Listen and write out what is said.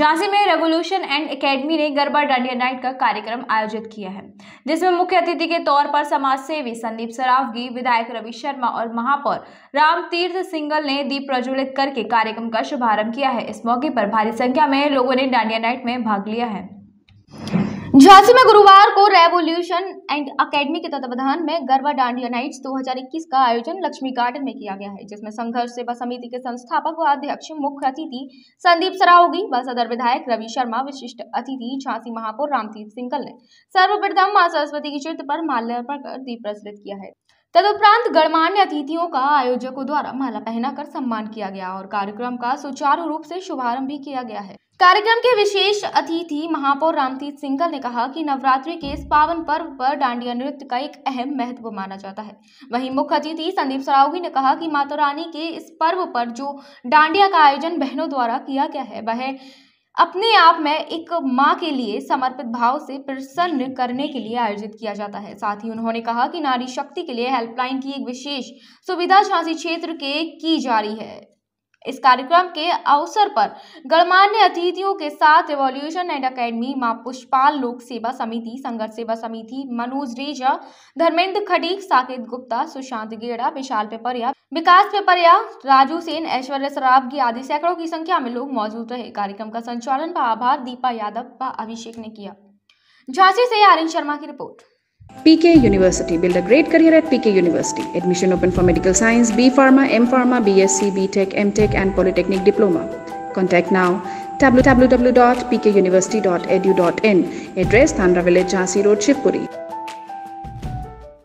झांसी में revolution and academy ने garba dandiya night का कार्यक्रम आयोजित किया है जिसमें मुख्य अतिथि के तौर पर समाज सेवी संदीप सरावगी विधायक रवि शर्मा और महापौर राम तीर्थ सिंगल ने दीप प्रज्वलित करके कार्यक्रम का शुभारंभ किया है इस मौके पर भारी संख्या में लोगों ने डांडिया नाइट में भाग लिया है झांसी में गुरुवार को रेवोल्यूशन एंड अकेडमी के तत्वाधान में गरबा डांडिया नाइट्स 2021 का आयोजन लक्ष्मी गार्डन में किया गया है जिसमें संघर्ष सेवा समिति के संस्थापक व अध्यक्ष मुख्य अतिथि संदीप सराहोगी व सदर विधायक रवि शर्मा विशिष्ट अतिथि झांसी महापौर रामतीर्थ सिंगल ने सर्वप्रथम माँ सरस्वती के चित्र पर माल्यार्पण कर दीप प्रज्वलित किया है तदुपरांत गणमान्य अतिथियों का आयोजकों द्वारा माला पहनाकर सम्मान किया गया और कार्यक्रम का सुचारू रूप से शुभारंभ भी किया गया है कार्यक्रम के विशेष अतिथि महापौर रामतीत सिंगल ने कहा कि नवरात्रि के इस पावन पर्व पर डांडिया नृत्य का एक अहम महत्व माना जाता है वहीं मुख्य अतिथि संदीप सरावगी ने कहा कि माता रानी के इस पर्व पर जो डांडिया का आयोजन बहनों द्वारा किया गया है वह अपने आप में एक माँ के लिए समर्पित भाव से प्रसन्न करने के लिए आयोजित किया जाता है साथ ही उन्होंने कहा कि नारी शक्ति के लिए हेल्पलाइन की एक विशेष सुविधा झांसी क्षेत्र के की जा रही है इस कार्यक्रम के अवसर पर गणमान्य अतिथियों के साथ रिवॉल्यूशन एंड अकेडमी माँ पुष्पाल लोक सेवा समिति संघर्ष सेवा समिति मनोज रेजा धर्मेंद्र खडीक साकेत गुप्ता सुशांत गेड़ा विशाल पेपरिया विकास पेपरिया राजू सेन ऐश्वर्य सराबगी आदि सैकड़ों की संख्या में लोग मौजूद रहे कार्यक्रम का संचालन व आभार दीपा यादव व अभिषेक ने किया झांसी से आर्यन शर्मा की report PK University. Build a great career at PK University. Admission open for Medical Science, B Pharma, M Pharma, BSc, B Tech, M Tech, and Polytechnic Diploma. Contact now www.pkuniversity.edu.in. Address Thandra Village, Jhansi Road, Shivpuri.